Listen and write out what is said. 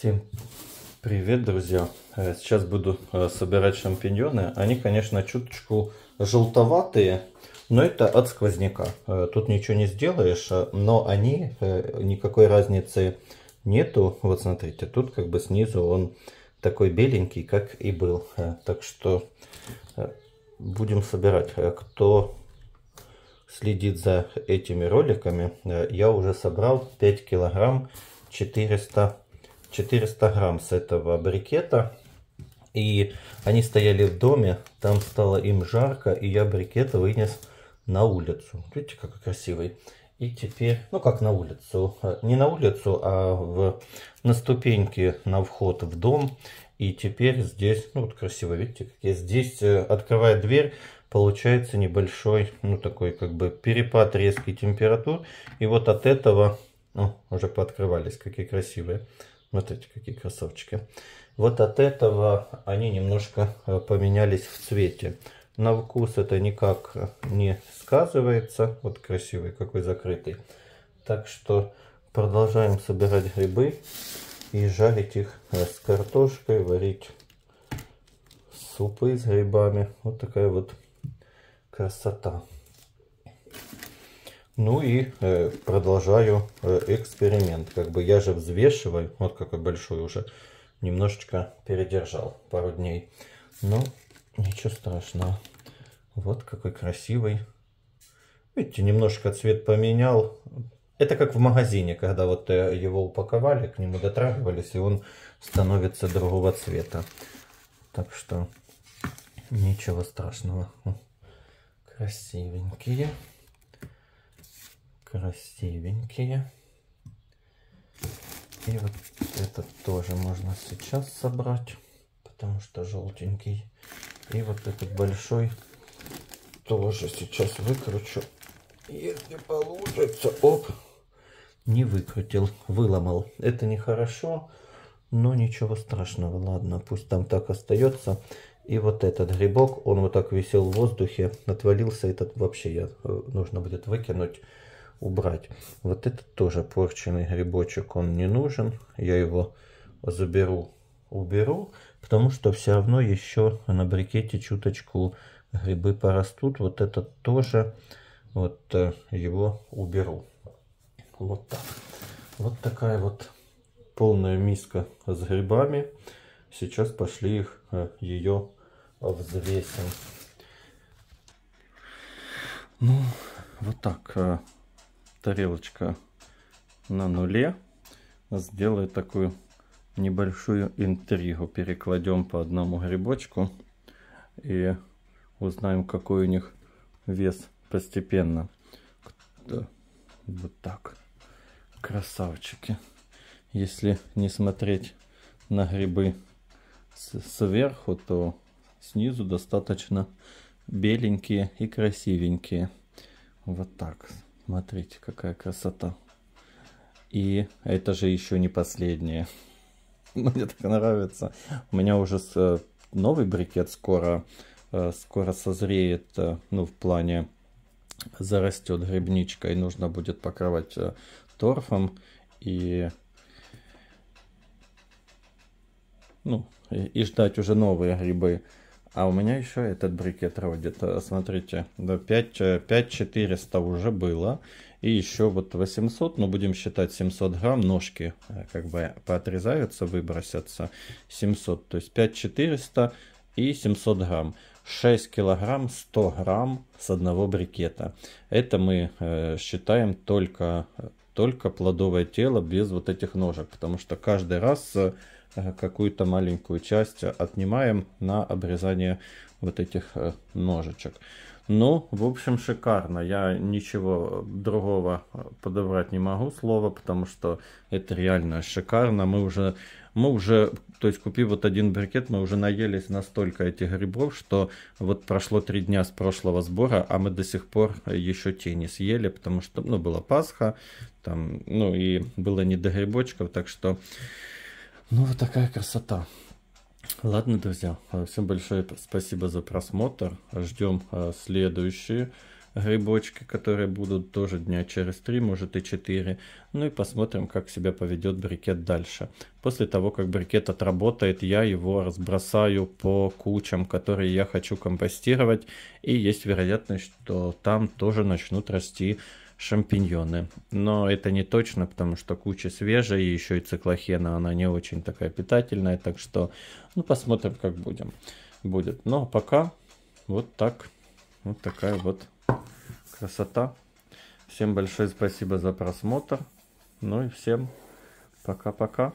Всем привет, друзья! Э, сейчас буду э, собирать шампиньоны. Они, конечно, чуточку желтоватые, но это от сквозняка. Э, тут ничего не сделаешь, но они, никакой разницы нету. Вот смотрите, тут как бы снизу он такой беленький, как и был. Так что будем собирать. Кто следит за этими роликами, я уже собрал 5 килограмм 400 400 грамм с этого брикета. И они стояли в доме, там стало им жарко, и я брикеты вынес на улицу. Видите, какой красивый. И теперь, ну как на улицу, э, не на улицу, а в, на ступеньке на вход в дом. И теперь здесь, ну вот красиво, видите, как я здесь, э, открывая дверь, получается небольшой, ну такой как бы перепад резкий температур. И вот от этого, ну уже пооткрывались, какие красивые. Смотрите, какие красавчики. Вот от этого они немножко э, поменялись в цвете. На вкус это никак не сказывается. Вот красивый какой закрытый. Так что продолжаем собирать грибы и жарить их э, с картошкой, варить супы с грибами. Вот такая вот красота. Ну и э, продолжаю э, эксперимент. Как бы я же взвешиваю, вот какой большой уже, немножечко передержал пару дней. Но ну, ничего страшного. Вот какой красивый. Видите, немножко цвет поменял. Это как в магазине, когда вот э, его упаковали, к нему дотрагивались, и он становится другого цвета. Так что ничего страшного. Хм. Красивенькие красивенькие. И вот этот тоже можно сейчас собрать, потому что желтенький. И вот этот большой тоже сейчас выкручу. Если получится, оп, не выкрутил, выломал. Это нехорошо, но ничего страшного. Ладно, пусть там так остается. И вот этот грибок, он вот так висел в воздухе, отвалился. Этот вообще я, э, нужно будет выкинуть убрать. Вот этот тоже порченный грибочек, он не нужен. Я его заберу, уберу, потому что все равно еще на брикете чуточку грибы порастут. Вот этот тоже, вот э, его уберу. Вот так. Вот такая вот полная миска с грибами. Сейчас пошли их, э, ее взвесим. Ну, вот так э, тарелочка на нуле. Сделаю такую небольшую интригу. Перекладем по одному грибочку и узнаем, какой у них вес постепенно. Вот так. Красавчики. Если не смотреть на грибы сверху, то снизу достаточно беленькие и красивенькие. Вот так. Смотрите, какая красота. И это же еще не последнее. Мне так нравится. У меня уже э, новый брикет скоро, э, скоро созреет, э, ну, в плане зарастет грибничка, и нужно будет покрывать торфом. И ну, и ждать уже новые грибы. А у меня еще этот брикет родит. Э, смотрите, 5400 э, уже было. И еще вот 800, ну будем считать 700 грамм, ножки э, как бы поотрезаются, выбросятся. 700, то есть 5400 и 700 грамм. 6 килограмм 100 грамм с одного брикета. Это мы э, считаем только, только плодовое тело без вот этих ножек. Потому что каждый раз Э, какую-то маленькую часть отнимаем на обрезание вот этих э, ножичек. Ну, в общем, шикарно. Я ничего другого э, подобрать не могу слова, потому что это реально шикарно. Мы уже, мы уже, то есть купив вот один брикет, мы уже наелись настолько этих грибов, что вот прошло три дня с прошлого сбора, а мы до сих пор еще те не съели, потому что, ну, была Пасха, там, ну, и было не до грибочков, так что... Ну, вот такая красота. Ладно, друзья, э, всем большое спасибо за просмотр. Ждем э, следующие грибочки, которые будут тоже дня через 3, может и 4. Ну и посмотрим, как себя поведет брикет дальше. После того, как брикет отработает, я его разбросаю по кучам, которые я хочу компостировать. И есть вероятность, что там тоже начнут расти шампиньоны. Но это не точно, потому что куча свежая, и еще и циклохена, она не очень такая питательная, так что ну, посмотрим, как будем, будет. Но пока вот так, вот такая вот красота. Всем большое спасибо за просмотр. Ну и всем пока-пока.